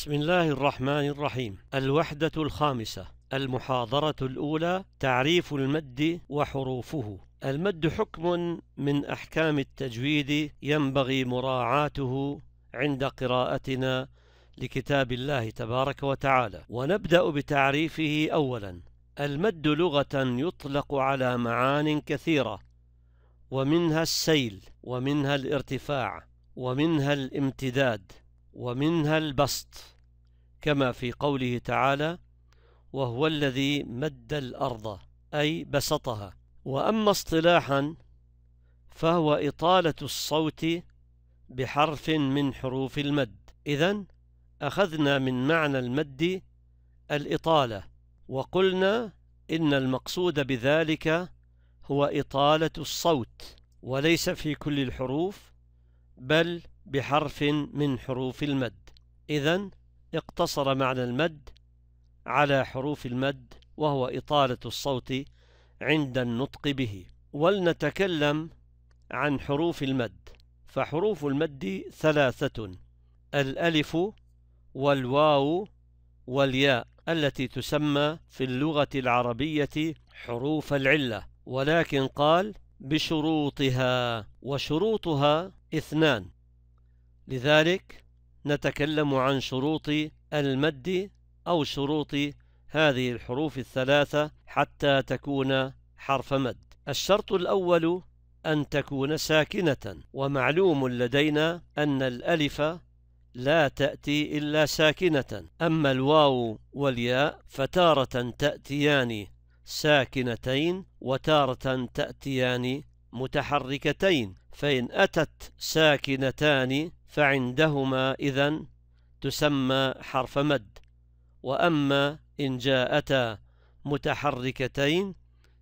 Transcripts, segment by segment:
بسم الله الرحمن الرحيم الوحدة الخامسة المحاضرة الأولى تعريف المد وحروفه المد حكم من أحكام التجويد ينبغي مراعاته عند قراءتنا لكتاب الله تبارك وتعالى ونبدأ بتعريفه أولا المد لغة يطلق على معان كثيرة ومنها السيل ومنها الارتفاع ومنها الامتداد ومنها البسط كما في قوله تعالى وهو الذي مد الأرض أي بسطها وأما اصطلاحا فهو إطالة الصوت بحرف من حروف المد إذا أخذنا من معنى المد الإطالة وقلنا إن المقصود بذلك هو إطالة الصوت وليس في كل الحروف بل بحرف من حروف المد إذا اقتصر معنى المد على حروف المد وهو إطالة الصوت عند النطق به ولنتكلم عن حروف المد فحروف المد ثلاثة الألف والواو والياء التي تسمى في اللغة العربية حروف العلة ولكن قال بشروطها وشروطها اثنان لذلك نتكلم عن شروط المد أو شروط هذه الحروف الثلاثة حتى تكون حرف مد الشرط الأول أن تكون ساكنة ومعلوم لدينا أن الألف لا تأتي إلا ساكنة أما الواو والياء فتارة تأتيان ساكنتين وتارة تأتيان متحركتين فإن أتت ساكنتان فعندهما إذا تسمى حرف مد وأما إن جاءتا متحركتين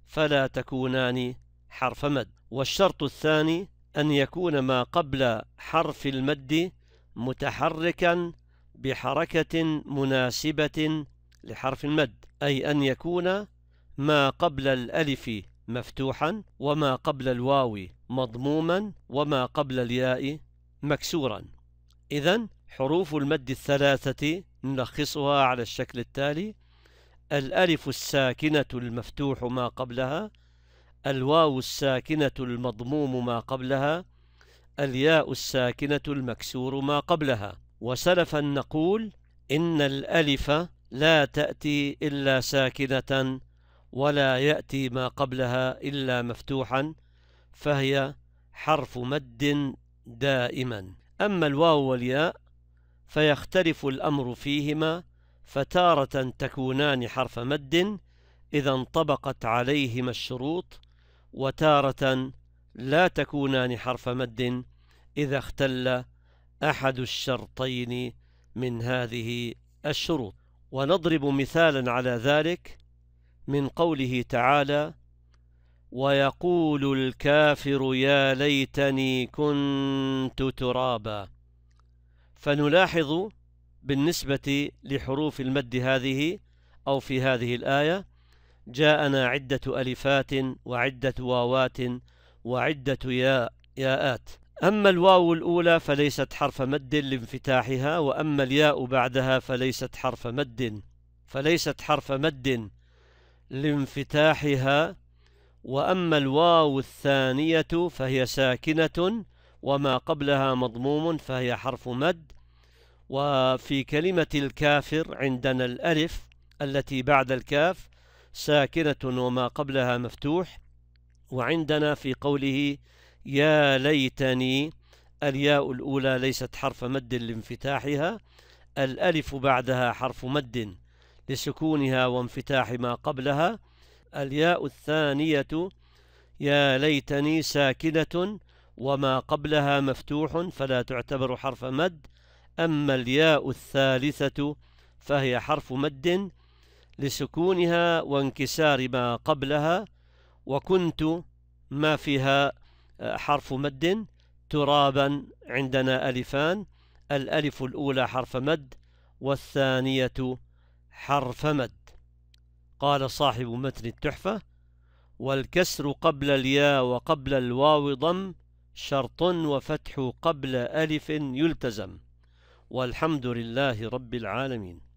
فلا تكونان حرف مد والشرط الثاني أن يكون ما قبل حرف المد متحركا بحركة مناسبة لحرف المد أي أن يكون ما قبل الألف مفتوحا وما قبل الواو مضموما وما قبل الياء مكسورا إذا حروف المد الثلاثة نلخصها على الشكل التالي الألف الساكنة المفتوح ما قبلها الواو الساكنة المضموم ما قبلها الياء الساكنة المكسور ما قبلها وسلفا نقول إن الألف لا تأتي إلا ساكنة ولا يأتي ما قبلها إلا مفتوحا فهي حرف مد دائما أما الواو والياء فيختلف الأمر فيهما فتارة تكونان حرف مد إذا انطبقت عليهما الشروط وتارة لا تكونان حرف مد إذا اختل أحد الشرطين من هذه الشروط ونضرب مثالا على ذلك من قوله تعالى ويقول الكافر يا ليتني كنت ترابا فنلاحظ بالنسبة لحروف المد هذه أو في هذه الآية جاءنا عدة ألفات وعدة واوات وعدة ياء ياءات أما الواو الأولى فليست حرف مد لانفتاحها وأما الياء بعدها فليست حرف مد فليست حرف مد لانفتاحها وأما الواو الثانية فهي ساكنة وما قبلها مضموم فهي حرف مد وفي كلمة الكافر عندنا الألف التي بعد الكاف ساكنة وما قبلها مفتوح وعندنا في قوله يا ليتني الياء الأولى ليست حرف مد لانفتاحها الألف بعدها حرف مد لسكونها وانفتاح ما قبلها الياء الثانية يا ليتني ساكنة وما قبلها مفتوح فلا تعتبر حرف مد أما الياء الثالثة فهي حرف مد لسكونها وانكسار ما قبلها وكنت ما فيها آه، حرف مد ترابا عندنا ألفان الألف الأولى حرف مد والثانية حرفمت قال صاحب متن التحفة والكسر قبل الياء وقبل الواو ضم شرط وفتح قبل ألف يلتزم والحمد لله رب العالمين